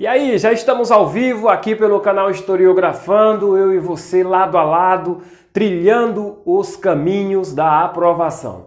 E aí, já estamos ao vivo aqui pelo canal Historiografando, eu e você lado a lado, trilhando os caminhos da aprovação.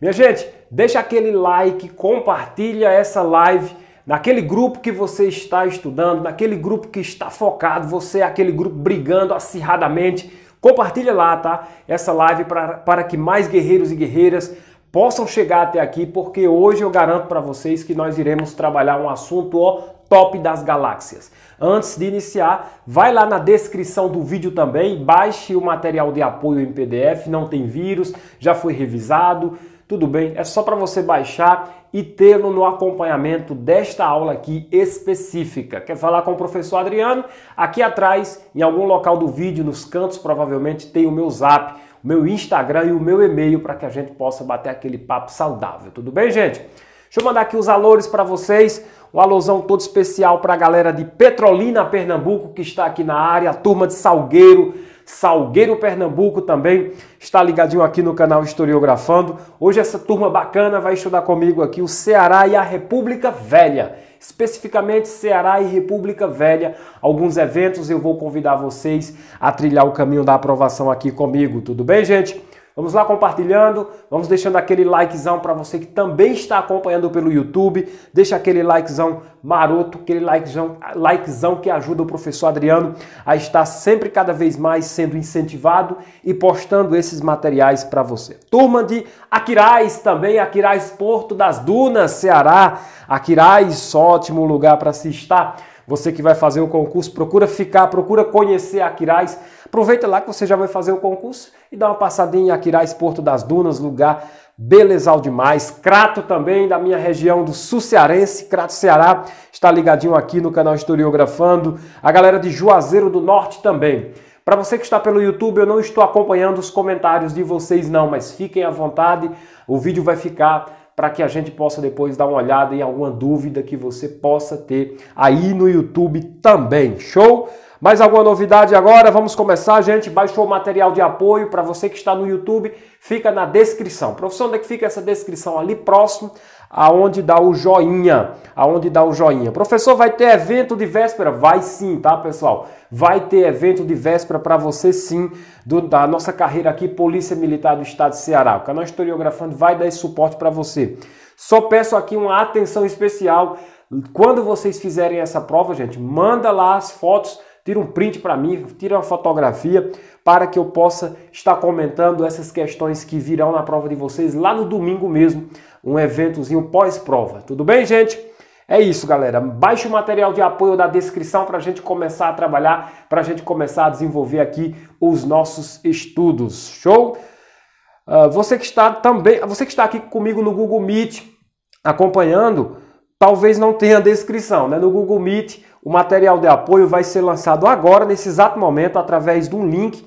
Minha gente, deixa aquele like, compartilha essa live naquele grupo que você está estudando, naquele grupo que está focado, você é aquele grupo brigando acirradamente. Compartilha lá, tá? Essa live para, para que mais guerreiros e guerreiras possam chegar até aqui, porque hoje eu garanto para vocês que nós iremos trabalhar um assunto ó, top das galáxias. Antes de iniciar, vai lá na descrição do vídeo também, baixe o material de apoio em PDF, não tem vírus, já foi revisado, tudo bem, é só para você baixar e tê-lo no acompanhamento desta aula aqui específica. Quer falar com o professor Adriano? Aqui atrás, em algum local do vídeo, nos cantos, provavelmente tem o meu zap, o meu Instagram e o meu e-mail para que a gente possa bater aquele papo saudável. Tudo bem, gente? Deixa eu mandar aqui os alores para vocês. Uma alusão todo especial para a galera de Petrolina, Pernambuco, que está aqui na área, a turma de Salgueiro, Salgueiro Pernambuco também está ligadinho aqui no canal Historiografando. Hoje essa turma bacana vai estudar comigo aqui o Ceará e a República Velha, especificamente Ceará e República Velha. Alguns eventos eu vou convidar vocês a trilhar o caminho da aprovação aqui comigo, tudo bem, gente? Vamos lá compartilhando, vamos deixando aquele likezão para você que também está acompanhando pelo YouTube. Deixa aquele likezão maroto, aquele likezão, likezão que ajuda o professor Adriano a estar sempre cada vez mais sendo incentivado e postando esses materiais para você. Turma de Aquirais também, Aquirais Porto das Dunas, Ceará. Aquirais, ótimo lugar para se estar. Você que vai fazer o concurso, procura ficar, procura conhecer Aquirais, Aproveita lá que você já vai fazer o concurso e dá uma passadinha em Aquiraz, Porto das Dunas, lugar belezal demais. Crato também, da minha região do sul cearense, Crato Ceará, está ligadinho aqui no canal Historiografando. A galera de Juazeiro do Norte também. Para você que está pelo YouTube, eu não estou acompanhando os comentários de vocês não, mas fiquem à vontade, o vídeo vai ficar para que a gente possa depois dar uma olhada em alguma dúvida que você possa ter aí no YouTube também. Show? Mais alguma novidade agora? Vamos começar, gente. Baixou o material de apoio para você que está no YouTube, fica na descrição. Professor, onde é que fica essa descrição ali próximo aonde dá o joinha, aonde dá o joinha. Professor, vai ter evento de véspera? Vai sim, tá, pessoal? Vai ter evento de véspera para você sim, do, da nossa carreira aqui Polícia Militar do Estado de Ceará. O canal Historiografando vai dar esse suporte para você. Só peço aqui uma atenção especial quando vocês fizerem essa prova, gente, manda lá as fotos tira um print para mim, tira uma fotografia para que eu possa estar comentando essas questões que virão na prova de vocês lá no domingo mesmo, um eventozinho pós-prova. Tudo bem, gente? É isso, galera. Baixe o material de apoio da descrição para a gente começar a trabalhar, para a gente começar a desenvolver aqui os nossos estudos. Show? Uh, você que está também, você que está aqui comigo no Google Meet acompanhando, talvez não tenha descrição, né? No Google Meet o material de apoio vai ser lançado agora, nesse exato momento, através de um link.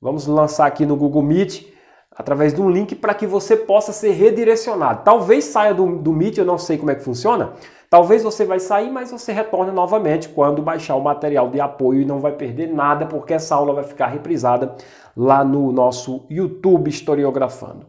Vamos lançar aqui no Google Meet, através de um link para que você possa ser redirecionado. Talvez saia do, do Meet, eu não sei como é que funciona. Talvez você vai sair, mas você retorna novamente quando baixar o material de apoio e não vai perder nada, porque essa aula vai ficar reprisada lá no nosso YouTube Historiografando.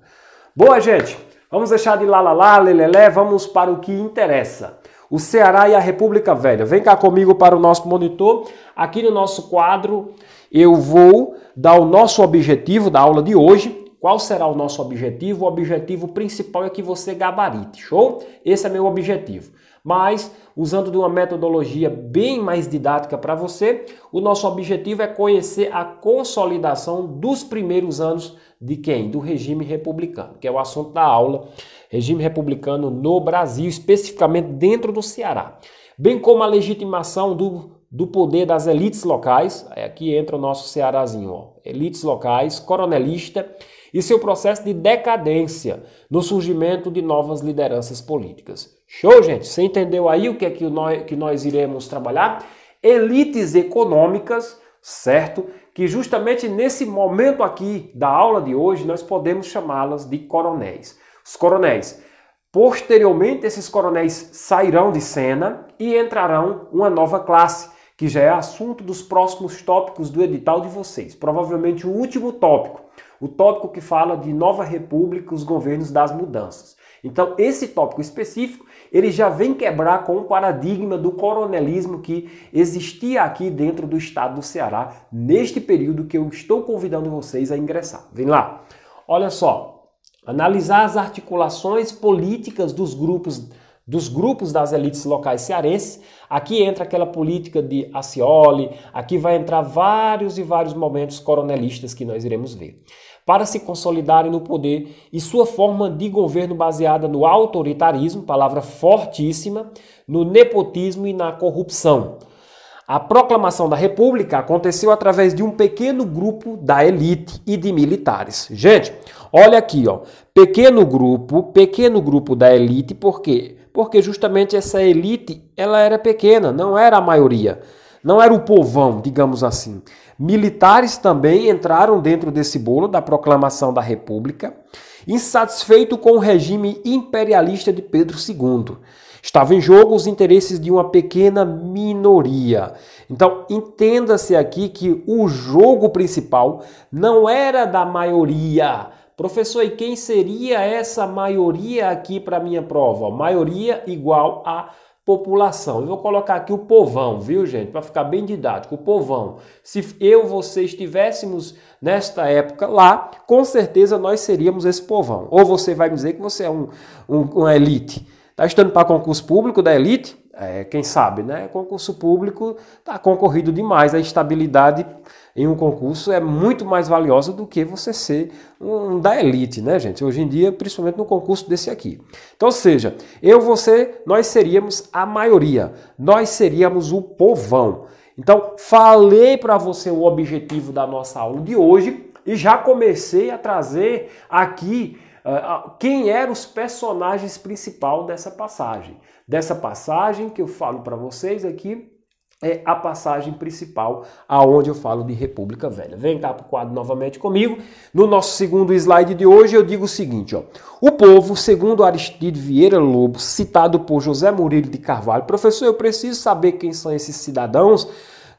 Boa, gente! Vamos deixar de lá, lá, lá, lelelé, vamos para o que interessa o Ceará e a República Velha. Vem cá comigo para o nosso monitor. Aqui no nosso quadro eu vou dar o nosso objetivo da aula de hoje. Qual será o nosso objetivo? O objetivo principal é que você gabarite, show? Esse é meu objetivo. Mas, usando de uma metodologia bem mais didática para você, o nosso objetivo é conhecer a consolidação dos primeiros anos de quem? Do regime republicano, que é o assunto da aula regime republicano no Brasil, especificamente dentro do Ceará, bem como a legitimação do, do poder das elites locais, é, aqui entra o nosso Cearazinho, ó, elites locais, coronelista, e seu processo de decadência no surgimento de novas lideranças políticas. Show, gente? Você entendeu aí o que é que nós, que nós iremos trabalhar? Elites econômicas, certo? Que justamente nesse momento aqui da aula de hoje nós podemos chamá-las de coronéis os coronéis. Posteriormente, esses coronéis sairão de cena e entrarão uma nova classe, que já é assunto dos próximos tópicos do edital de vocês. Provavelmente o último tópico, o tópico que fala de Nova República, os governos das mudanças. Então, esse tópico específico, ele já vem quebrar com o paradigma do coronelismo que existia aqui dentro do estado do Ceará, neste período que eu estou convidando vocês a ingressar. Vem lá. Olha só, analisar as articulações políticas dos grupos dos grupos das elites locais cearenses. Aqui entra aquela política de Acioli, aqui vai entrar vários e vários momentos coronelistas que nós iremos ver. Para se consolidarem no poder e sua forma de governo baseada no autoritarismo, palavra fortíssima, no nepotismo e na corrupção. A proclamação da República aconteceu através de um pequeno grupo da elite e de militares. Gente, olha aqui, ó, pequeno grupo, pequeno grupo da elite, por quê? Porque justamente essa elite, ela era pequena, não era a maioria. Não era o povão, digamos assim. Militares também entraram dentro desse bolo da proclamação da República, insatisfeito com o regime imperialista de Pedro II Estava em jogo os interesses de uma pequena minoria. Então, entenda-se aqui que o jogo principal não era da maioria. Professor, e quem seria essa maioria aqui para minha prova? Maioria igual a população. Eu vou colocar aqui o povão, viu, gente? Para ficar bem didático, o povão. Se eu e você estivéssemos nesta época lá, com certeza nós seríamos esse povão. Ou você vai me dizer que você é um, um, um elite. Está estudando para concurso público da elite? É, quem sabe, né? Concurso público está concorrido demais. A estabilidade em um concurso é muito mais valiosa do que você ser um, da elite, né, gente? Hoje em dia, principalmente no concurso desse aqui. Então, seja, eu, você, nós seríamos a maioria. Nós seríamos o povão. Então, falei para você o objetivo da nossa aula de hoje e já comecei a trazer aqui ah, ah, quem eram os personagens principal dessa passagem. Dessa passagem que eu falo para vocês aqui é a passagem principal aonde eu falo de República Velha. Vem cá para o quadro novamente comigo. No nosso segundo slide de hoje eu digo o seguinte, ó. O povo, segundo Aristide Vieira Lobo, citado por José Murilo de Carvalho, professor, eu preciso saber quem são esses cidadãos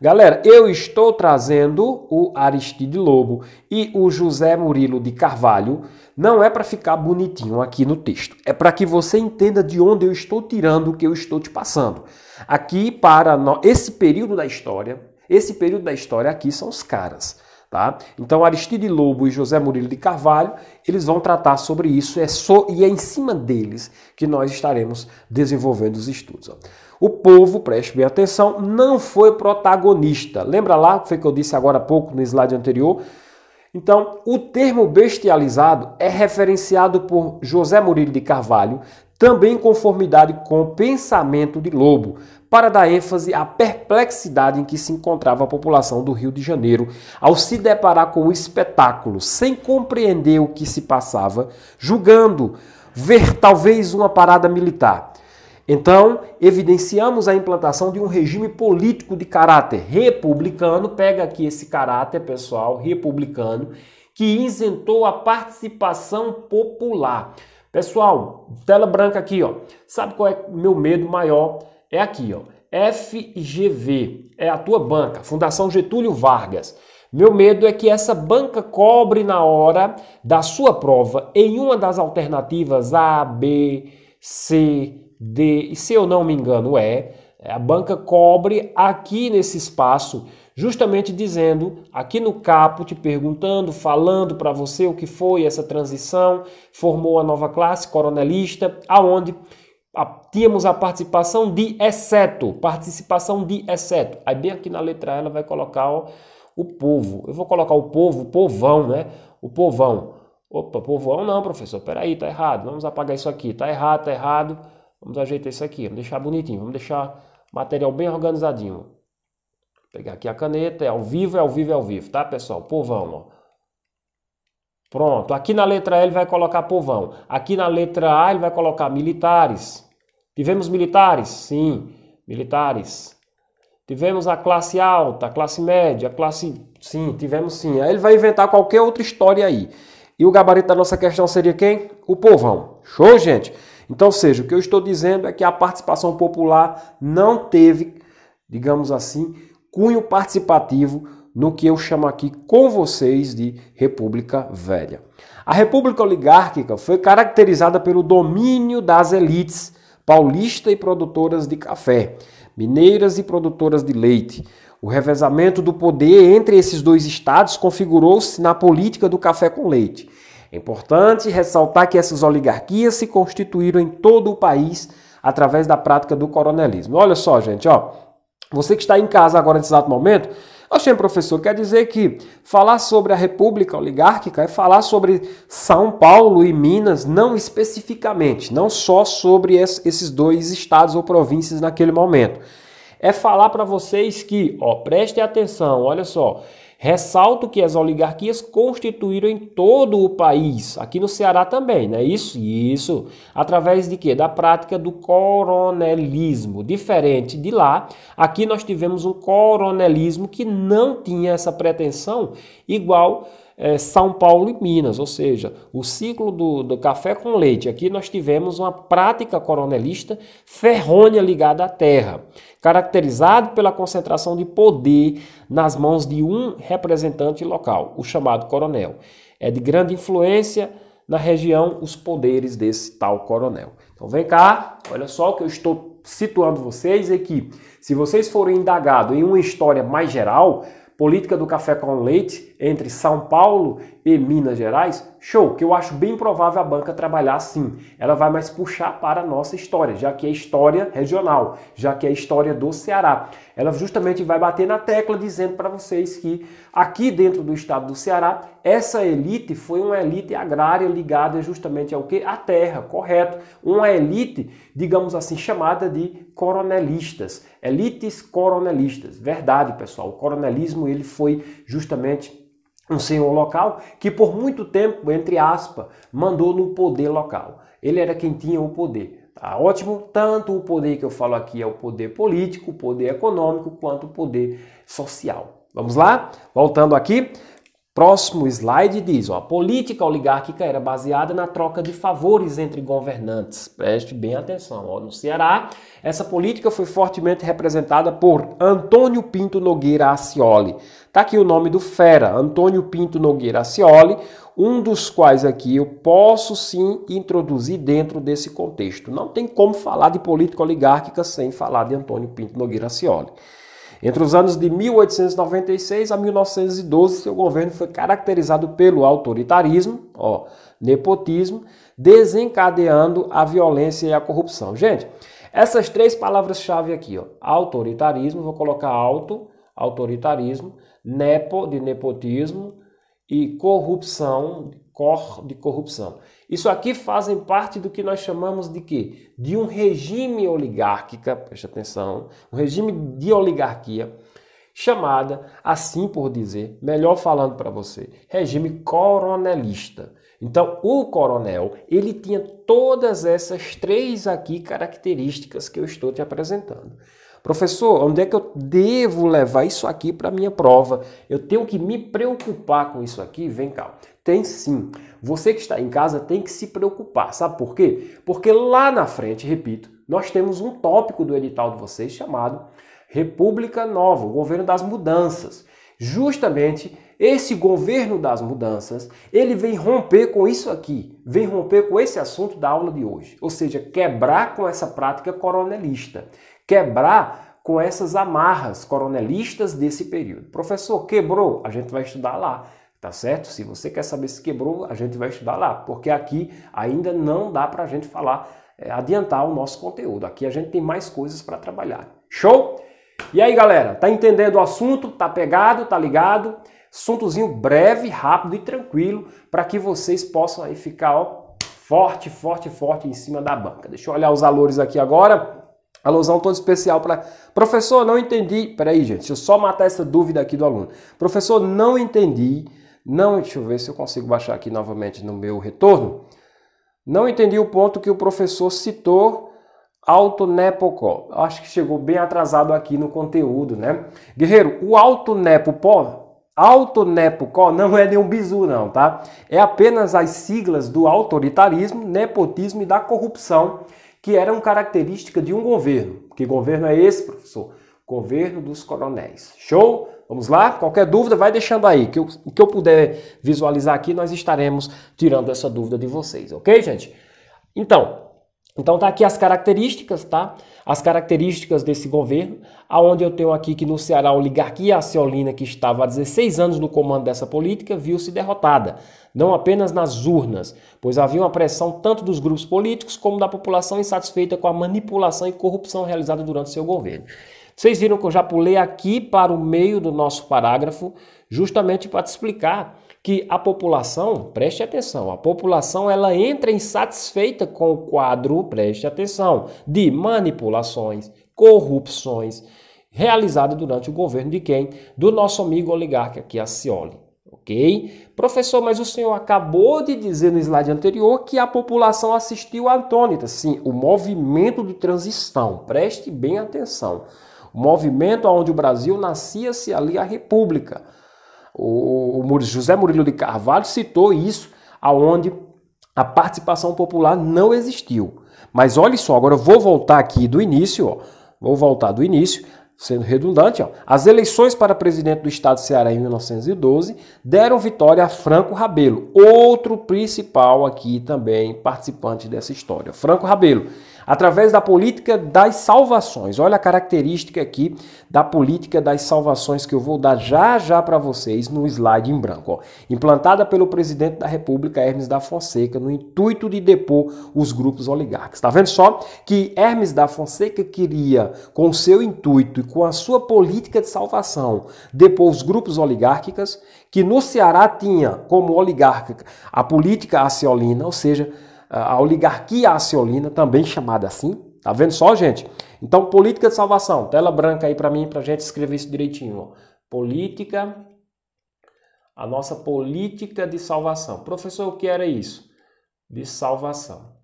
Galera, eu estou trazendo o Aristide Lobo e o José Murilo de Carvalho. Não é para ficar bonitinho aqui no texto, é para que você entenda de onde eu estou tirando o que eu estou te passando. Aqui para no... esse período da história, esse período da história aqui são os caras. Tá? Então, Aristide Lobo e José Murilo de Carvalho, eles vão tratar sobre isso, é só e é em cima deles que nós estaremos desenvolvendo os estudos. Ó. O povo, preste bem atenção, não foi protagonista. Lembra lá que foi que eu disse agora há pouco no slide anterior? Então, o termo bestializado é referenciado por José Murilo de Carvalho, também em conformidade com o pensamento de Lobo, para dar ênfase à perplexidade em que se encontrava a população do Rio de Janeiro ao se deparar com o espetáculo, sem compreender o que se passava, julgando ver talvez uma parada militar. Então, evidenciamos a implantação de um regime político de caráter republicano, pega aqui esse caráter, pessoal, republicano, que isentou a participação popular. Pessoal, tela branca aqui, ó. Sabe qual é meu medo maior? É aqui, ó. FGV, é a tua banca, Fundação Getúlio Vargas. Meu medo é que essa banca cobre na hora da sua prova, em uma das alternativas A, B, C, de, se eu não me engano, é, a banca cobre aqui nesse espaço, justamente dizendo, aqui no capo, te perguntando, falando para você o que foi essa transição, formou a nova classe coronelista, aonde a, tínhamos a participação de exceto, participação de exceto. Aí bem aqui na letra A ela vai colocar ó, o povo. Eu vou colocar o povo, o povão, né? O povão. Opa, povão não, professor, peraí, tá errado. Vamos apagar isso aqui. Tá errado, tá errado. Vamos ajeitar isso aqui, vamos deixar bonitinho, vamos deixar material bem organizadinho. Pegar aqui a caneta, é ao vivo, é ao vivo, é ao vivo, tá, pessoal? Povão, ó. Pronto, aqui na letra L ele vai colocar povão. Aqui na letra A ele vai colocar militares. Tivemos militares? Sim, militares. Tivemos a classe alta, a classe média, a classe. Sim, tivemos sim. Aí ele vai inventar qualquer outra história aí. E o gabarito da nossa questão seria quem? O povão. Show, gente? Então, seja, o que eu estou dizendo é que a participação popular não teve, digamos assim, cunho participativo no que eu chamo aqui com vocês de República Velha. A República Oligárquica foi caracterizada pelo domínio das elites paulista e produtoras de café, mineiras e produtoras de leite. O revezamento do poder entre esses dois estados configurou-se na política do café com leite. É importante ressaltar que essas oligarquias se constituíram em todo o país através da prática do coronelismo. Olha só, gente, ó. Você que está em casa agora nesse exato momento, Achei, professor, quer dizer que falar sobre a República Oligárquica é falar sobre São Paulo e Minas, não especificamente, não só sobre esses dois estados ou províncias naquele momento. É falar para vocês que, ó, prestem atenção, olha só, Ressalto que as oligarquias constituíram em todo o país, aqui no Ceará também, não é isso? Isso. Através de quê? Da prática do coronelismo. Diferente de lá, aqui nós tivemos um coronelismo que não tinha essa pretensão igual é, São Paulo e Minas, ou seja, o ciclo do, do café com leite. Aqui nós tivemos uma prática coronelista ferrônea ligada à terra, caracterizado pela concentração de poder nas mãos de um representante local, o chamado coronel. É de grande influência na região os poderes desse tal coronel. Então vem cá, olha só o que eu estou situando vocês é se vocês forem indagados em uma história mais geral, política do café com leite entre São Paulo e Minas Gerais, show, que eu acho bem provável a banca trabalhar assim. Ela vai mais puxar para a nossa história, já que é história regional, já que é história do Ceará. Ela justamente vai bater na tecla dizendo para vocês que aqui dentro do estado do Ceará, essa elite foi uma elite agrária ligada justamente ao que? A terra, correto. Uma elite, digamos assim, chamada de coronelistas, elites coronelistas. Verdade, pessoal, o coronelismo ele foi justamente um senhor local que por muito tempo, entre aspas, mandou no poder local. Ele era quem tinha o poder. Tá ótimo? Tanto o poder que eu falo aqui é o poder político, o poder econômico, quanto o poder social. Vamos lá? Voltando aqui. Próximo slide diz: ó, a política oligárquica era baseada na troca de favores entre governantes. Preste bem atenção. Ó, no Ceará, essa política foi fortemente representada por Antônio Pinto Nogueira Acioli. Tá aqui o nome do fera, Antônio Pinto Nogueira Acioli, um dos quais aqui eu posso sim introduzir dentro desse contexto. Não tem como falar de política oligárquica sem falar de Antônio Pinto Nogueira Acioli. Entre os anos de 1896 a 1912, seu governo foi caracterizado pelo autoritarismo, ó, nepotismo, desencadeando a violência e a corrupção. Gente, essas três palavras-chave aqui, ó, autoritarismo, vou colocar alto, autoritarismo, nepo, de nepotismo e corrupção, cor de corrupção. Isso aqui fazem parte do que nós chamamos de quê? De um regime oligárquica, preste atenção, um regime de oligarquia chamada, assim por dizer, melhor falando para você, regime coronelista. Então, o coronel, ele tinha todas essas três aqui características que eu estou te apresentando. Professor, onde é que eu devo levar isso aqui para minha prova? Eu tenho que me preocupar com isso aqui? Vem cá. Tem sim. Você que está em casa tem que se preocupar. Sabe por quê? Porque lá na frente, repito, nós temos um tópico do edital de vocês chamado República Nova, o governo das mudanças. Justamente esse governo das mudanças, ele vem romper com isso aqui, vem romper com esse assunto da aula de hoje, ou seja, quebrar com essa prática coronelista, quebrar com essas amarras coronelistas desse período. Professor, quebrou? A gente vai estudar lá. Tá certo? Se você quer saber se quebrou, a gente vai estudar lá, porque aqui ainda não dá para a gente falar, é, adiantar o nosso conteúdo. Aqui a gente tem mais coisas para trabalhar. Show? E aí, galera, tá entendendo o assunto? Tá pegado? Tá ligado? Assuntozinho breve, rápido e tranquilo para que vocês possam aí ficar ó, forte, forte, forte em cima da banca. Deixa eu olhar os valores aqui agora. Alusão todo especial para. Professor, não entendi. Peraí, gente, deixa eu só matar essa dúvida aqui do aluno. Professor, não entendi não, deixa eu ver se eu consigo baixar aqui novamente no meu retorno. Não entendi o ponto que o professor citou Alto Nepocó. Acho que chegou bem atrasado aqui no conteúdo, né? Guerreiro, o Alto Nepopó Autonepocó não é nenhum bizu, não, tá? É apenas as siglas do autoritarismo, nepotismo e da corrupção, que eram característica de um governo. Que governo é esse, professor? Governo dos coronéis. Show? Vamos lá? Qualquer dúvida, vai deixando aí. Que eu, o que eu puder visualizar aqui, nós estaremos tirando essa dúvida de vocês, ok, gente? Então, então tá aqui as características, tá? As características desse governo, aonde eu tenho aqui que no Ceará a oligarquia aciolina que estava há 16 anos no comando dessa política viu-se derrotada, não apenas nas urnas, pois havia uma pressão tanto dos grupos políticos como da população insatisfeita com a manipulação e corrupção realizada durante seu governo. Vocês viram que eu já pulei aqui para o meio do nosso parágrafo, justamente para te explicar que a população, preste atenção, a população ela entra insatisfeita com o quadro, preste atenção, de manipulações, corrupções realizada durante o governo de quem? Do nosso amigo oligarca aqui a Cioli. Ok? Professor, mas o senhor acabou de dizer no slide anterior que a população assistiu à antônita. Sim, o movimento de transição. Preste bem atenção. O movimento onde o Brasil nascia-se ali a República. O, José Murilo de Carvalho citou isso, aonde a participação popular não existiu. Mas olha só, agora eu vou voltar aqui do início, ó. vou voltar do início, sendo redundante. Ó. As eleições para presidente do Estado do Ceará em 1912 deram vitória a Franco Rabelo, outro principal aqui também participante dessa história. Franco Rabelo, através da política das salvações. Olha a característica aqui da política das salvações que eu vou dar já já para vocês no slide em branco. Ó. Implantada pelo presidente da República, Hermes da Fonseca, no intuito de depor os grupos oligarcas. está vendo só que Hermes da Fonseca queria, com seu intuito e com a sua política de salvação, depor os grupos oligárquicas, que no Ceará tinha como oligarca a política aciolina, ou seja, a oligarquia aciolina, também chamada assim. Tá vendo só, gente? Então, política de salvação. Tela branca aí para mim, para gente escrever isso direitinho. Política, a nossa política de salvação. Professor, o que era isso? De salvação.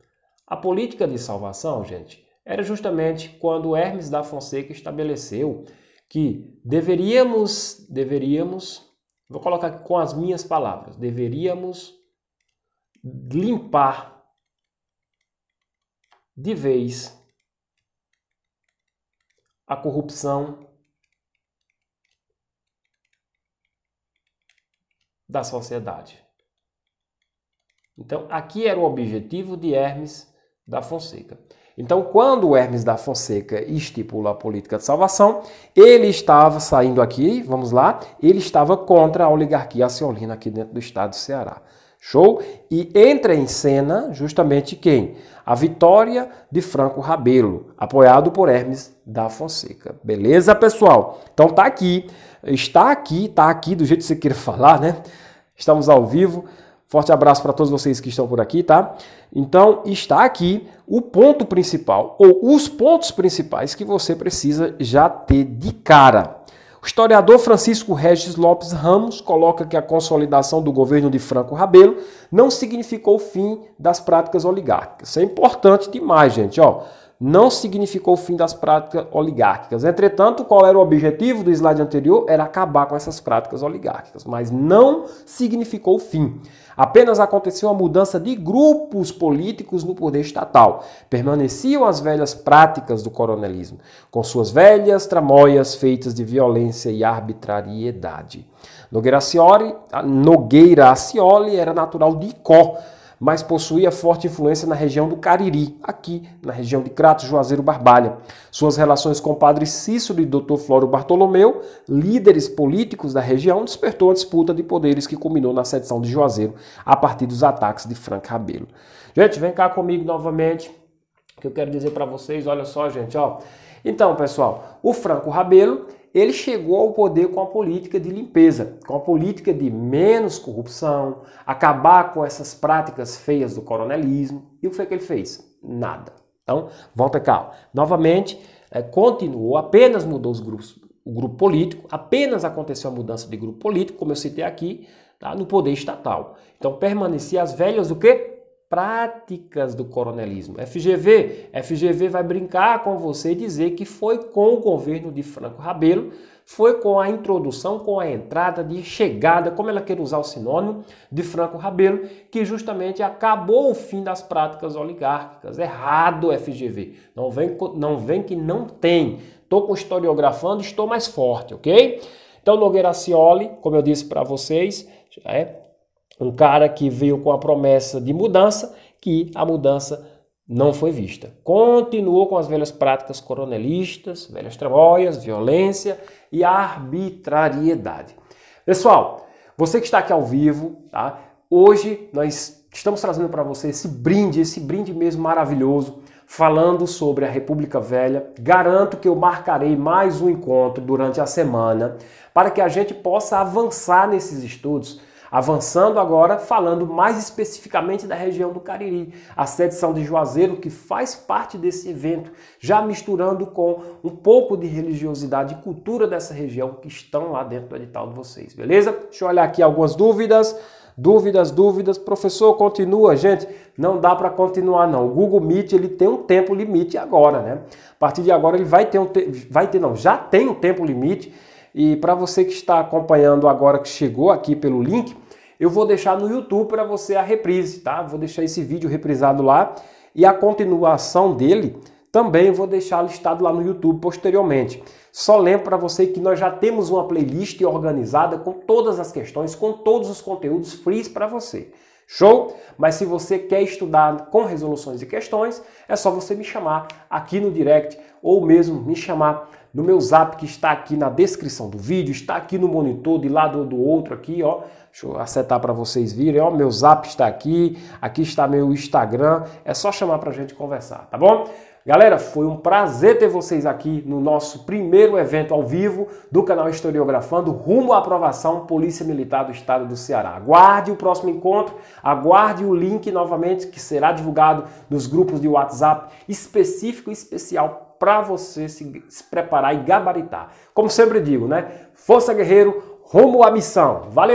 A política de salvação, gente, era justamente quando Hermes da Fonseca estabeleceu que deveríamos, deveríamos, vou colocar aqui com as minhas palavras, deveríamos limpar de vez a corrupção da sociedade. Então, aqui era o objetivo de Hermes da Fonseca. Então, quando Hermes da Fonseca estipula a política de salvação, ele estava saindo aqui, vamos lá, ele estava contra a oligarquia aciolina aqui dentro do estado do Ceará. Show? E entra em cena justamente quem? A vitória de Franco Rabelo, apoiado por Hermes da Fonseca. Beleza, pessoal? Então tá aqui, está aqui, tá aqui do jeito que você queira falar, né? Estamos ao vivo. Forte abraço para todos vocês que estão por aqui, tá? Então, está aqui o ponto principal ou os pontos principais que você precisa já ter de cara. O historiador Francisco Regis Lopes Ramos coloca que a consolidação do governo de Franco Rabelo não significou o fim das práticas oligárquicas. Isso é importante demais, gente. Ó, não significou o fim das práticas oligárquicas. Entretanto, qual era o objetivo do slide anterior? Era acabar com essas práticas oligárquicas, mas não significou o fim. Apenas aconteceu a mudança de grupos políticos no poder estatal. Permaneciam as velhas práticas do coronelismo, com suas velhas tramóias feitas de violência e arbitrariedade. Nogueira Acioli, Nogueira Cioli era natural de Icó, mas possuía forte influência na região do Cariri, aqui na região de Crato, Juazeiro Barbalha. Suas relações com o padre Cícero e Dr. Flório Bartolomeu, líderes políticos da região, despertou a disputa de poderes que culminou na seção de Juazeiro a partir dos ataques de Frank Rabelo. Gente, vem cá comigo novamente, que eu quero dizer para vocês, olha só, gente, ó. Então, pessoal, o Franco Rabelo ele chegou ao poder com a política de limpeza, com a política de menos corrupção, acabar com essas práticas feias do coronelismo. E o que foi que ele fez? Nada. Então, volta cá. Novamente, é, continuou, apenas mudou os grupos, o grupo político, apenas aconteceu a mudança de grupo político, como eu citei aqui, tá? no poder estatal. Então, permanecia as velhas do quê? práticas do coronelismo. FGV, FGV vai brincar com você e dizer que foi com o governo de Franco Rabelo, foi com a introdução, com a entrada de chegada, como ela quer usar o sinônimo de Franco Rabelo, que justamente acabou o fim das práticas oligárquicas. Errado, FGV. Não vem, não vem que não tem. Estou historiografando, estou mais forte, ok? Então, Nogueira Cioli, como eu disse para vocês, já é, um cara que veio com a promessa de mudança, que a mudança não foi vista. Continuou com as velhas práticas coronelistas, velhas tramóias, violência e arbitrariedade. Pessoal, você que está aqui ao vivo, tá? Hoje nós estamos trazendo para você esse brinde, esse brinde mesmo maravilhoso, falando sobre a República Velha. Garanto que eu marcarei mais um encontro durante a semana para que a gente possa avançar nesses estudos Avançando agora, falando mais especificamente da região do Cariri, a sedição de Juazeiro, que faz parte desse evento, já misturando com um pouco de religiosidade e cultura dessa região que estão lá dentro do edital de vocês, beleza? Deixa eu olhar aqui algumas dúvidas. Dúvidas, dúvidas. Professor, continua, gente. Não dá para continuar não. O Google Meet, ele tem um tempo limite agora, né? A partir de agora ele vai ter um te... vai ter não, já tem um tempo limite. E para você que está acompanhando agora que chegou aqui pelo link, eu vou deixar no YouTube para você a reprise, tá? Vou deixar esse vídeo reprisado lá e a continuação dele também vou deixar listado lá no YouTube posteriormente. Só lembro para você que nós já temos uma playlist organizada com todas as questões, com todos os conteúdos frees para você. Show? Mas se você quer estudar com resoluções e questões, é só você me chamar aqui no direct ou mesmo me chamar no meu zap que está aqui na descrição do vídeo, está aqui no monitor de lado ou do outro aqui, ó. Deixa eu acertar para vocês virem, ó, meu zap está aqui, aqui está meu Instagram. É só chamar para a gente conversar, tá bom? Galera, foi um prazer ter vocês aqui no nosso primeiro evento ao vivo do canal Historiografando, rumo à aprovação Polícia Militar do Estado do Ceará. Aguarde o próximo encontro, aguarde o link novamente que será divulgado nos grupos de WhatsApp específico e especial para você se, se, preparar e gabaritar. Como sempre digo, né? Força Guerreiro, rumo à missão. Valeu!